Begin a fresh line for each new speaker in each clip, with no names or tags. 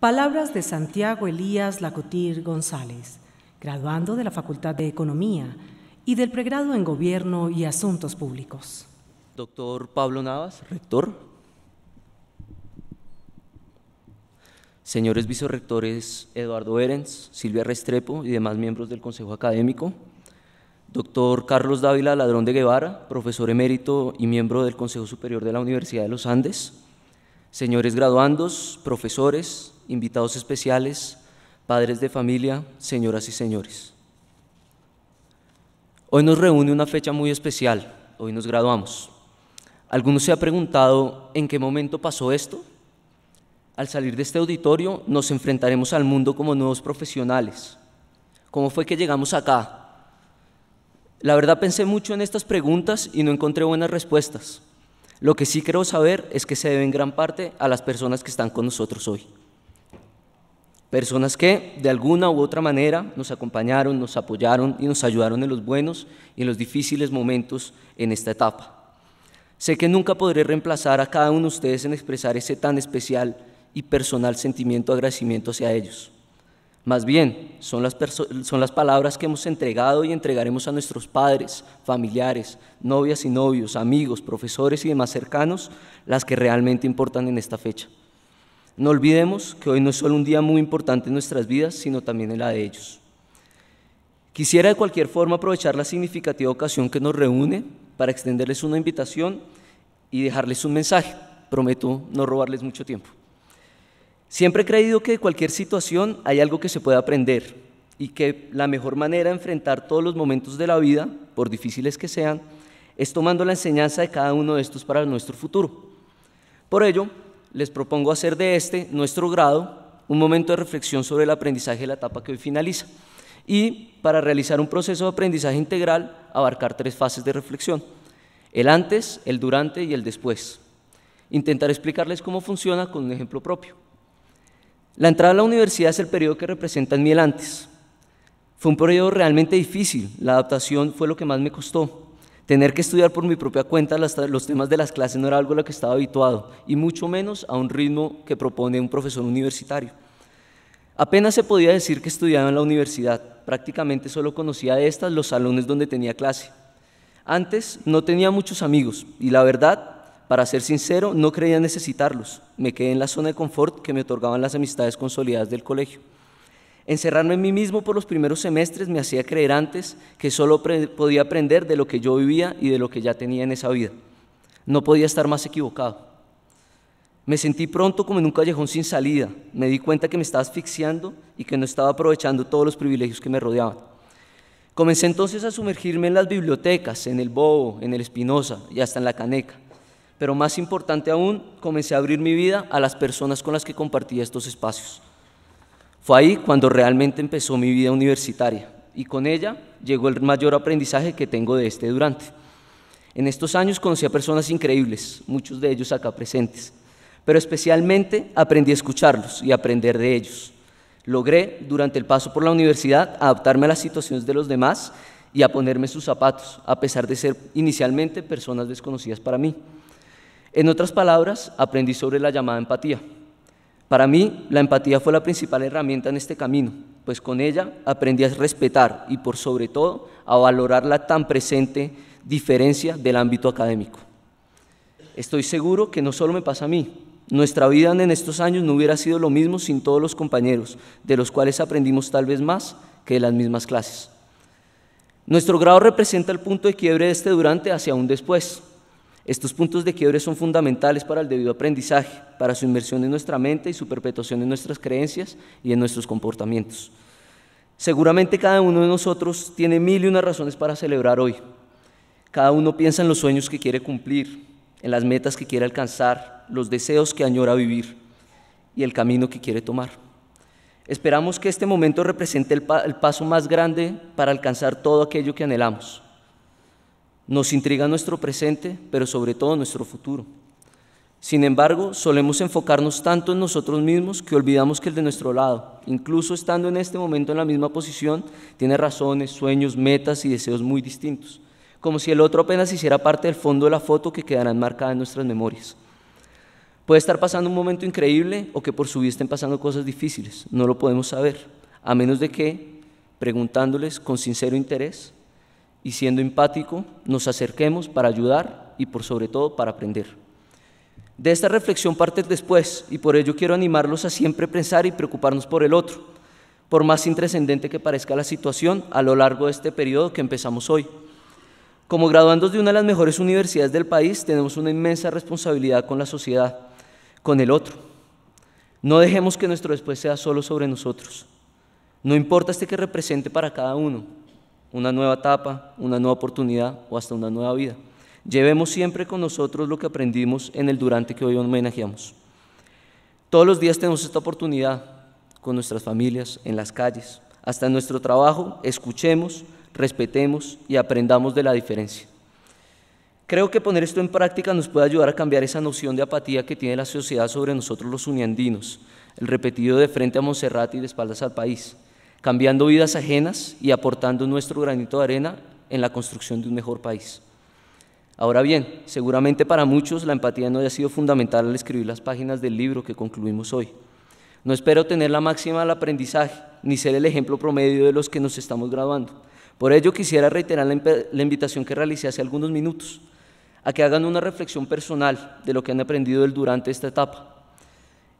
Palabras de Santiago Elías Lacotir González, graduando de la Facultad de Economía y del pregrado en Gobierno y Asuntos Públicos. Doctor Pablo Navas, rector. Señores vicerrectores Eduardo Erens, Silvia Restrepo y demás miembros del Consejo Académico. Doctor Carlos Dávila Ladrón de Guevara, profesor emérito y miembro del Consejo Superior de la Universidad de los Andes señores graduandos, profesores, invitados especiales, padres de familia, señoras y señores. Hoy nos reúne una fecha muy especial, hoy nos graduamos. ¿Alguno se ha preguntado en qué momento pasó esto? Al salir de este auditorio nos enfrentaremos al mundo como nuevos profesionales. ¿Cómo fue que llegamos acá? La verdad pensé mucho en estas preguntas y no encontré buenas respuestas. Lo que sí quiero saber es que se debe en gran parte a las personas que están con nosotros hoy. Personas que de alguna u otra manera nos acompañaron, nos apoyaron y nos ayudaron en los buenos y en los difíciles momentos en esta etapa. Sé que nunca podré reemplazar a cada uno de ustedes en expresar ese tan especial y personal sentimiento de agradecimiento hacia ellos. Más bien, son las, son las palabras que hemos entregado y entregaremos a nuestros padres, familiares, novias y novios, amigos, profesores y demás cercanos, las que realmente importan en esta fecha. No olvidemos que hoy no es solo un día muy importante en nuestras vidas, sino también en la de ellos. Quisiera de cualquier forma aprovechar la significativa ocasión que nos reúne para extenderles una invitación y dejarles un mensaje. Prometo no robarles mucho tiempo. Siempre he creído que de cualquier situación hay algo que se puede aprender y que la mejor manera de enfrentar todos los momentos de la vida, por difíciles que sean, es tomando la enseñanza de cada uno de estos para nuestro futuro. Por ello, les propongo hacer de este, nuestro grado, un momento de reflexión sobre el aprendizaje de la etapa que hoy finaliza y para realizar un proceso de aprendizaje integral abarcar tres fases de reflexión, el antes, el durante y el después. Intentar explicarles cómo funciona con un ejemplo propio. La entrada a la universidad es el periodo que representa en miel antes. Fue un periodo realmente difícil, la adaptación fue lo que más me costó. Tener que estudiar por mi propia cuenta los temas de las clases no era algo a lo que estaba habituado, y mucho menos a un ritmo que propone un profesor universitario. Apenas se podía decir que estudiaba en la universidad, prácticamente solo conocía de estas los salones donde tenía clase. Antes no tenía muchos amigos, y la verdad para ser sincero, no creía necesitarlos. Me quedé en la zona de confort que me otorgaban las amistades consolidadas del colegio. Encerrarme en mí mismo por los primeros semestres me hacía creer antes que solo podía aprender de lo que yo vivía y de lo que ya tenía en esa vida. No podía estar más equivocado. Me sentí pronto como en un callejón sin salida. Me di cuenta que me estaba asfixiando y que no estaba aprovechando todos los privilegios que me rodeaban. Comencé entonces a sumergirme en las bibliotecas, en el Bobo, en el Espinosa y hasta en la Caneca pero más importante aún, comencé a abrir mi vida a las personas con las que compartía estos espacios. Fue ahí cuando realmente empezó mi vida universitaria y con ella llegó el mayor aprendizaje que tengo de este durante. En estos años conocí a personas increíbles, muchos de ellos acá presentes, pero especialmente aprendí a escucharlos y aprender de ellos. Logré, durante el paso por la universidad, adaptarme a las situaciones de los demás y a ponerme sus zapatos, a pesar de ser inicialmente personas desconocidas para mí. En otras palabras, aprendí sobre la llamada empatía. Para mí, la empatía fue la principal herramienta en este camino, pues con ella aprendí a respetar y por sobre todo a valorar la tan presente diferencia del ámbito académico. Estoy seguro que no solo me pasa a mí, nuestra vida en estos años no hubiera sido lo mismo sin todos los compañeros, de los cuales aprendimos tal vez más que de las mismas clases. Nuestro grado representa el punto de quiebre de este durante hacia un después, estos puntos de quiebre son fundamentales para el debido aprendizaje, para su inmersión en nuestra mente y su perpetuación en nuestras creencias y en nuestros comportamientos. Seguramente cada uno de nosotros tiene mil y unas razones para celebrar hoy. Cada uno piensa en los sueños que quiere cumplir, en las metas que quiere alcanzar, los deseos que añora vivir y el camino que quiere tomar. Esperamos que este momento represente el paso más grande para alcanzar todo aquello que anhelamos. Nos intriga nuestro presente, pero sobre todo nuestro futuro. Sin embargo, solemos enfocarnos tanto en nosotros mismos que olvidamos que el de nuestro lado, incluso estando en este momento en la misma posición, tiene razones, sueños, metas y deseos muy distintos, como si el otro apenas hiciera parte del fondo de la foto que quedará enmarcada en nuestras memorias. Puede estar pasando un momento increíble o que por su vida estén pasando cosas difíciles, no lo podemos saber, a menos de que, preguntándoles con sincero interés, y siendo empático nos acerquemos para ayudar y por sobre todo para aprender. De esta reflexión parte después y por ello quiero animarlos a siempre pensar y preocuparnos por el otro, por más intrascendente que parezca la situación a lo largo de este periodo que empezamos hoy. Como graduandos de una de las mejores universidades del país, tenemos una inmensa responsabilidad con la sociedad, con el otro. No dejemos que nuestro después sea solo sobre nosotros. No importa este que represente para cada uno, una nueva etapa, una nueva oportunidad o hasta una nueva vida. Llevemos siempre con nosotros lo que aprendimos en el durante que hoy homenajeamos. Todos los días tenemos esta oportunidad con nuestras familias, en las calles, hasta en nuestro trabajo, escuchemos, respetemos y aprendamos de la diferencia. Creo que poner esto en práctica nos puede ayudar a cambiar esa noción de apatía que tiene la sociedad sobre nosotros los uniandinos, el repetido de frente a Monserrate y de espaldas al país cambiando vidas ajenas y aportando nuestro granito de arena en la construcción de un mejor país. Ahora bien, seguramente para muchos la empatía no haya sido fundamental al escribir las páginas del libro que concluimos hoy. No espero tener la máxima al aprendizaje, ni ser el ejemplo promedio de los que nos estamos graduando. Por ello quisiera reiterar la, invitación que realicé hace algunos minutos, a que hagan una reflexión personal de lo que han aprendido durante esta etapa,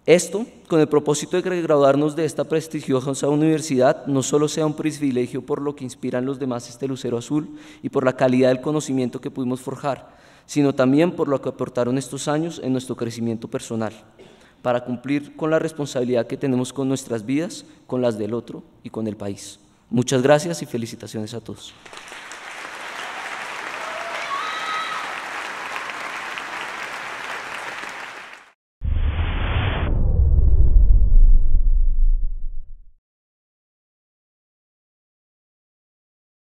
esto con el propósito de que graduarnos de esta prestigiosa universidad no solo sea un privilegio por lo que inspiran los demás este lucero azul y por la calidad del conocimiento que pudimos forjar, sino también por lo que aportaron estos años en nuestro crecimiento personal, para cumplir con la responsabilidad que tenemos con nuestras vidas, con las del otro y con el país. Muchas gracias y felicitaciones a todos.